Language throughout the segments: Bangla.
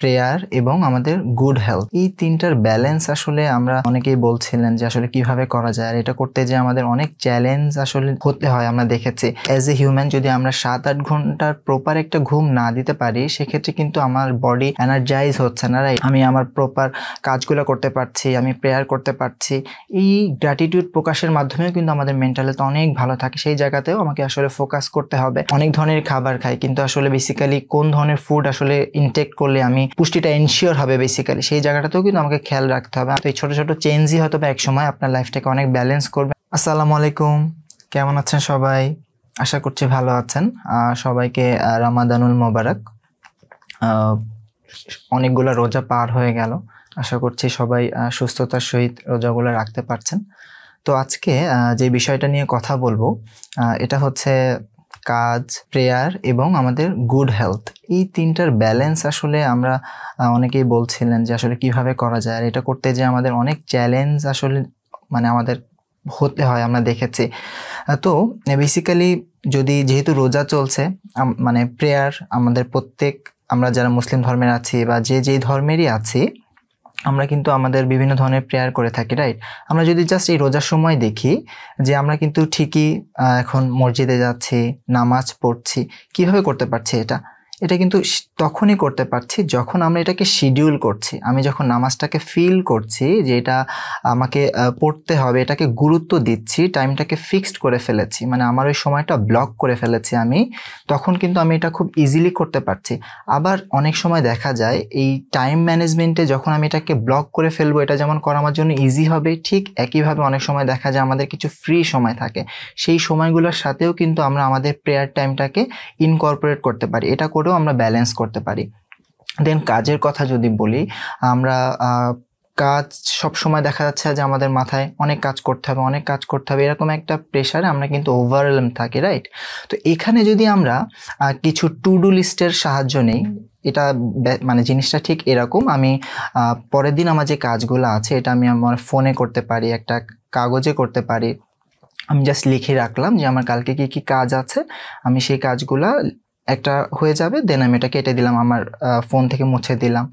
প্রেয়ার এবং আমাদের গুড হেলথ এই তিনটার ব্যালেন্স আসলে আমরা অনেকেই বলছিলেন যে আসলে কিভাবে করা যায় আর এটা করতে যে আমাদের অনেক চ্যালেঞ্জ আসলে হতে হয় আমরা দেখেছি অ্যাজ এ হিউম্যান যদি আমরা সাত আট ঘন্টার প্রপার একটা ঘুম না দিতে পারি সেক্ষেত্রে কিন্তু আমার বডি এনার্জাইজ হচ্ছে না রাইট আমি আমার প্রপার কাজগুলো করতে পারছি আমি প্রেয়ার করতে পারছি এই গ্র্যাটিটিউড প্রকাশের মাধ্যমেও কিন্তু আমাদের মেন্টাল হেলথ অনেক ভালো থাকে সেই জায়গাতেও আমাকে আসলে ফোকাস করতে হবে অনেক ধরনের খাবার খাই কিন্তু আসলে বেসিক্যালি কোন ধরনের ফুড আসলে ইনটেক করলে আমি পুষ্টিটা এনশিওর হবে বেসিক্যালি সেই জায়গাটাতেও কিন্তু আমাকে খেয়াল রাখতে হবে তো এই ছোটো ছোটো চেঞ্জই হয়তো বা একসময় আপনার লাইফটাকে অনেক ব্যালেন্স করবে আসসালামু আলাইকুম কেমন আছেন সবাই আশা করছি ভালো আছেন সবাইকে রামাদানুল মোবারক অনেকগুলো রোজা পার হয়ে গেল আশা করছি সবাই সুস্থতার সহিত রোজাগুলো রাখতে পারছেন তো আজকে যে বিষয়টা নিয়ে কথা বলবো এটা হচ্ছে কাজ প্রেয়ার এবং আমাদের গুড হেলথ এই তিনটার ব্যালেন্স আসলে আমরা অনেকেই বলছিলেন যে আসলে কিভাবে করা যায় আর এটা করতে যে আমাদের অনেক চ্যালেঞ্জ আসলে মানে আমাদের হতে হয় আমরা দেখেছি তো বেসিক্যালি যদি যেহেতু রোজা চলছে মানে প্রেয়ার আমাদের প্রত্যেক আমরা যারা মুসলিম ধর্মের আছি বা যে যেই ধর্মেরই আছি আমরা কিন্তু আমাদের বিভিন্ন ধরনের প্রেয়ার করে থাকি রাইট আমরা যদি জাস্ট এই রোজার সময় দেখি যে আমরা কিন্তু ঠিকই এখন মসজিদে যাচ্ছি নামাজ পড়ছি কিভাবে করতে পারছি এটা এটা কিন্তু তখনই করতে পারছি যখন আমরা এটাকে শিডিউল করছি আমি যখন নামাজটাকে ফিল করছি যে এটা আমাকে পড়তে হবে এটাকে গুরুত্ব দিচ্ছি টাইমটাকে ফিক্সড করে ফেলেছি মানে আমার ওই সময়টা ব্লক করে ফেলেছি আমি তখন কিন্তু আমি এটা খুব ইজিলি করতে পারছি আবার অনেক সময় দেখা যায় এই টাইম ম্যানেজমেন্টে যখন আমি এটাকে ব্লক করে ফেলবো এটা যেমন করা আমার জন্য ইজি হবে ঠিক একইভাবে অনেক সময় দেখা যায় আমাদের কিছু ফ্রি সময় থাকে সেই সময়গুলোর সাথেও কিন্তু আমরা আমাদের প্রেয়ার টাইমটাকে ইনকর্পোরেট করতে পারি এটা করে করেও আমরা ব্যালেন্স করতে পারি দেন কাজের কথা যদি বলি আমরা কাজ সব সময় দেখা যাচ্ছে যে আমাদের মাথায় অনেক কাজ করতে হবে অনেক কাজ করতে হবে এরকম একটা প্রেশারে আমরা কিন্তু ওভারওয়েলম থাকি রাইট তো এখানে যদি আমরা কিছু টু ডু লিস্টের সাহায্য নেই এটা মানে জিনিসটা ঠিক এরকম আমি পরের দিন আমার যে কাজগুলো আছে এটা আমি আমার ফোনে করতে পারি একটা কাগজে করতে পারি আমি জাস্ট লিখে রাখলাম যে আমার কালকে কি কি কাজ আছে আমি সেই কাজগুলা একটা হয়ে যাবে দেন আমি এটা কেটে দিলাম আমার ফোন থেকে মুছে দিলাম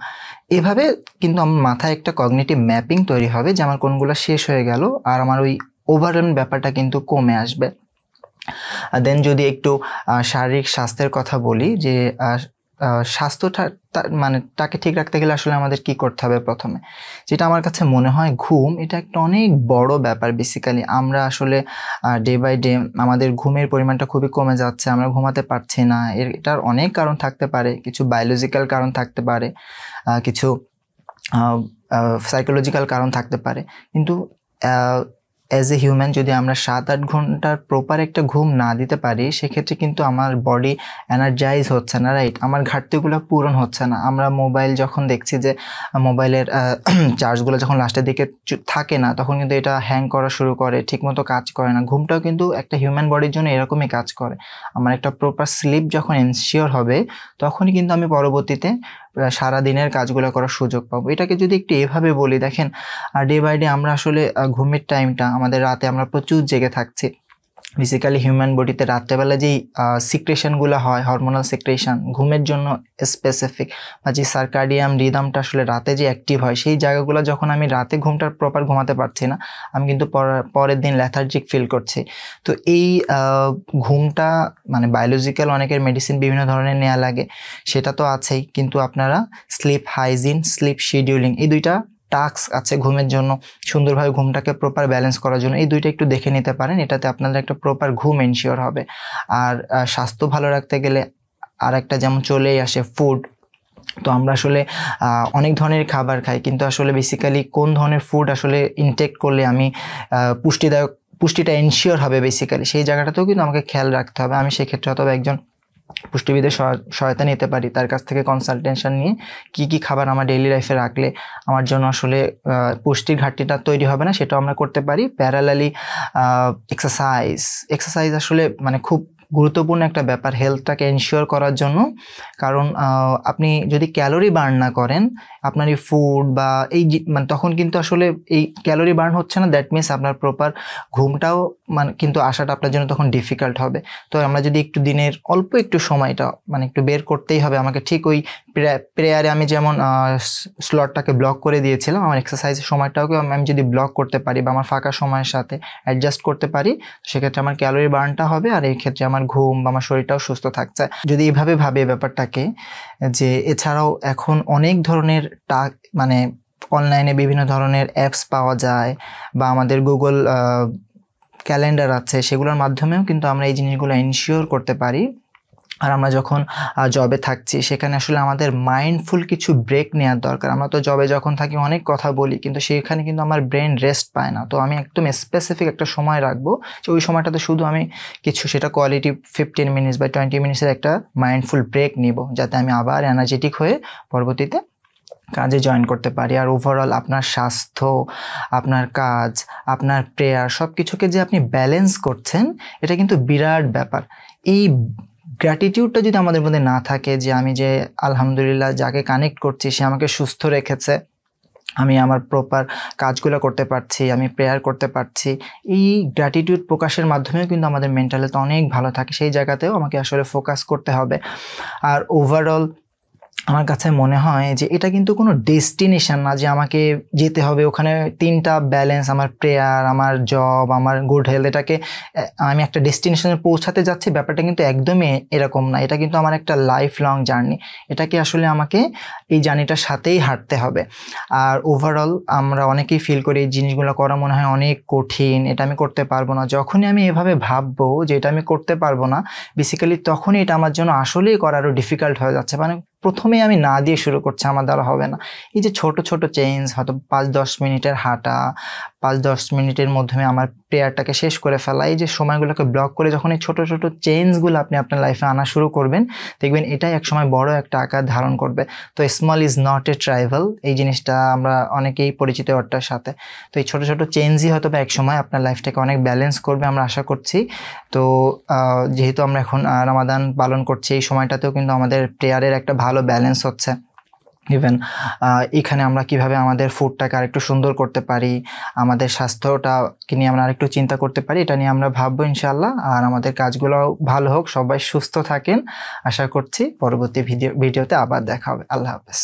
এভাবে কিন্তু আমার মাথায় একটা কগনেটিভ ম্যাপিং তৈরি হবে যে আমার কোনগুলো শেষ হয়ে গেল আর আমার ওই ওভারঅল ব্যাপারটা কিন্তু কমে আসবে দেন যদি একটু শারীরিক স্বাস্থ্যের কথা বলি যে স্বাস্থ্যটা মানে তাকে ঠিক রাখতে গেলে আসলে আমাদের কি করতে হবে প্রথমে যেটা আমার কাছে মনে হয় ঘুম এটা একটা অনেক বড় ব্যাপার বেসিক্যালি আমরা আসলে ডে বাই ডে আমাদের ঘুমের পরিমাণটা খুবই কমে যাচ্ছে আমরা ঘুমাতে পারছি না এটার অনেক কারণ থাকতে পারে কিছু বায়োলজিক্যাল কারণ থাকতে পারে কিছু সাইকোলজিক্যাল কারণ থাকতে পারে কিন্তু অ্যাজ এ হিউম্যান যদি আমরা সাত আট ঘন্টার প্রপার একটা ঘুম না দিতে পারি সেক্ষেত্রে কিন্তু আমার বডি এনার্জাইজ হচ্ছে না রাইট আমার ঘাটতিগুলো পূরণ হচ্ছে না আমরা মোবাইল যখন দেখছি যে মোবাইলের চার্জগুলো যখন লাস্টের দিকে থাকে না তখন কিন্তু এটা হ্যাং করা শুরু করে ঠিকমতো কাজ করে না ঘুমটাও কিন্তু একটা হিউম্যান বডির জন্য এরকমই কাজ করে আমার একটা প্রপার স্লিপ যখন এনশিওর হবে তখনই কিন্তু আমি পরবর্তীতে সারা দিনের কাজগুলো করার সুযোগ পাবো এটাকে যদি একটু এভাবে বলি দেখেন ডে বাই ডে আমরা আসলে ঘুমের টাইমটা আমাদের রাতে আমরা প্রচুর জেগে থাকছি ফিজিক্যালি হিউম্যান বডিতে রাত্রেবেলা যেই সিক্রেশনগুলো হয় হরমোনাল সিক্রেশন ঘুমের জন্য স্পেসিফিক বা যে সার্কাডিয়াম রিদামটা আসলে রাতে যে অ্যাক্টিভ হয় সেই জায়গাগুলো যখন আমি রাতে ঘুমটার প্রপার ঘুমাতে পারছি না আমি কিন্তু পরের দিন ল্যাথার্জিক ফিল করছি তো এই ঘুমটা মানে বায়োলজিক্যাল অনেকের মেডিসিন বিভিন্ন ধরনের নেওয়া লাগে সেটা তো আছেই কিন্তু আপনারা স্লিপ হাইজিন স্লিপ শিডিউলিং এই দুইটা টাস্ক আছে ঘুমের জন্য সুন্দরভাবে ঘুমটাকে প্রপার ব্যালেন্স করার জন্য এই দুইটা একটু দেখে নিতে পারেন এটাতে আপনাদের একটা প্রপার ঘুম এনশিওর হবে আর স্বাস্থ্য ভালো রাখতে গেলে আর একটা যেমন চলেই আসে ফুড তো আমরা আসলে অনেক ধরনের খাবার খাই কিন্তু আসলে বেসিক্যালি কোন ধরনের ফুড আসলে ইনটেক করলে আমি পুষ্টিদায়ক পুষ্টিটা এনশিওর হবে বেসিক্যালি সেই জায়গাটাতেও কিন্তু আমাকে খেয়াল রাখতে হবে আমি সেক্ষেত্রে অথবা একজন পুষ্টিবিদের সহায়তা নিতে পারি তার কাছ থেকে কনসালটেশন নিয়ে কি কি খাবার আমার ডেইলি লাইফে রাখলে আমার জন্য আসলে পুষ্টির ঘাটতিটা তৈরি হবে না সেটাও আমরা করতে পারি প্যারালালি এক্সারসাইজ এক্সারসাইজ আসলে মানে খুব গুরুত্বপূর্ণ একটা ব্যাপার হেলথটাকে এনশিওর করার জন্য কারণ আপনি যদি ক্যালোরি বার্ন না করেন আপনার এই ফুড বা এই মানে তখন কিন্তু আসলে এই ক্যালোরি বার্ন হচ্ছে না দ্যাট মিনস আপনার প্রপার ঘুমটাও মানে কিন্তু আসাটা আপনার জন্য তখন ডিফিকাল্ট হবে তো আমরা যদি একটু দিনের অল্প একটু সময়টা মানে একটু বের করতেই হবে আমাকে ঠিক ওই প্রেয়ারে আমি যেমন স্লটটাকে ব্লক করে দিয়েছিলাম আমার এক্সারসাইজের সময়টাকে আমি যদি ব্লক করতে পারি বা আমার ফাঁকা সময়ের সাথে অ্যাডজাস্ট করতে পারি সেক্ষেত্রে আমার ক্যালোরি বার্নটা হবে আর এই ক্ষেত্রে আমার ঘুম বা আমার শরীরটাও সুস্থ থাকছে যদি এভাবে ভাবে ব্যাপারটাকে যে এছাড়াও এখন অনেক ধরনের টাক মানে অনলাইনে বিভিন্ন ধরনের অ্যাপস পাওয়া যায় বা আমাদের গুগল ক্যালেন্ডার আছে সেগুলোর মাধ্যমেও কিন্তু আমরা এই জিনিসগুলো ইনশিওর করতে পারি আর আমরা যখন জবে থাকছি সেখানে আসলে আমাদের মাইন্ডফুল কিছু ব্রেক নেওয়ার দরকার আমরা তো জবে যখন থাকি অনেক কথা বলি কিন্তু সেইখানে কিন্তু আমার ব্রেন রেস্ট পায় না তো আমি একদম স্পেসিফিক একটা সময় রাখবো যে ওই সময়টাতে শুধু আমি কিছু সেটা কোয়ালিটি ফিফটিন মিনিটস বা টোয়েন্টি মিনিটসের একটা মাইন্ডফুল ব্রেক নিব যাতে আমি আবার এনার্জেটিক হয়ে পরবর্তীতে কাজে জয়েন করতে পারি আর ওভারঅল আপনার স্বাস্থ্য আপনার কাজ আপনার প্রেয়ার সব কিছুকে যে আপনি ব্যালেন্স করছেন এটা কিন্তু বিরাট ব্যাপার এই গ্র্যাটিটিউডটা যদি আমাদের মধ্যে না থাকে যে আমি যে আলহামদুলিল্লাহ যাকে কানেক্ট করছি সে আমাকে সুস্থ রেখেছে আমি আমার প্রপার কাজগুলো করতে পারছি আমি প্রেয়ার করতে পারছি এই গ্র্যাটিটিউড প্রকাশের মাধ্যমেও কিন্তু আমাদের মেন্টাল হেলথ অনেক ভালো থাকে সেই জায়গাতেও আমাকে আসলে ফোকাস করতে হবে আর ওভারঅল আমার কাছে মনে হয় যে এটা কিন্তু কোনো ডেস্টিনেশন না যে আমাকে যেতে হবে ওখানে তিনটা ব্যালেন্স আমার প্রেয়ার আমার জব আমার গুড হেলথ এটাকে আমি একটা ডেস্টিনেশনে পৌঁছাতে যাচ্ছি ব্যাপারটা কিন্তু একদমই এরকম না এটা কিন্তু আমার একটা লাইফ লং জার্নি এটাকে আসলে আমাকে এই জার্নিটার সাথেই হাঁটতে হবে আর ওভারঅল আমরা অনেকেই ফিল করি এই জিনিসগুলো করা মনে হয় অনেক কঠিন এটা আমি করতে পারবো না যখনই আমি এভাবে ভাববো যে এটা আমি করতে পারবো না বেসিক্যালি তখনই এটা আমার জন্য আসলেই করারও আরও ডিফিকাল্ট হয়ে যাচ্ছে মানে প্রথমেই আমি না দিয়ে শুরু করছি আমার দ্বারা হবে না এই যে ছোট ছোট চেঞ্জ হয়তো পাঁচ দশ মিনিটের হাঁটা পাঁচ দশ মিনিটের মাধ্যমে আমার প্রেয়ারটাকে শেষ করে ফেলা এই যে সময়গুলোকে ব্লক করে যখন এই ছোটো ছোটো চেঞ্জগুলো আপনি আপনার লাইফে আনা শুরু করবেন দেখবেন এটাই একসময় বড় একটা আকার ধারণ করবে তো small is not a trivial এই জিনিসটা আমরা অনেকেই পরিচিত অর্থার সাথে তো এই ছোটো ছোটো চেঞ্জই হয়তো বা একসময় আপনার লাইফটাকে অনেক ব্যালেন্স করবে আমরা আশা করছি তো যেহেতু আমরা এখন রামাদান পালন করছি এই সময়টাতেও কিন্তু আমাদের প্রেয়ারের একটা ভালো ব্যালেন্স হচ্ছে ইভেন এখানে আমরা কিভাবে আমাদের ফুডটাকে আরেকটু সুন্দর করতে পারি আমাদের স্বাস্থ্যটাকে নিয়ে আমরা আরেকটু চিন্তা করতে পারি এটা নিয়ে আমরা ভাববো ইনশাল্লাহ আর আমাদের কাজগুলোও ভালো হোক সবাই সুস্থ থাকেন আশা করছি পরবর্তী ভিডিও ভিডিওতে আবার দেখা হবে আল্লাহ হাফেজ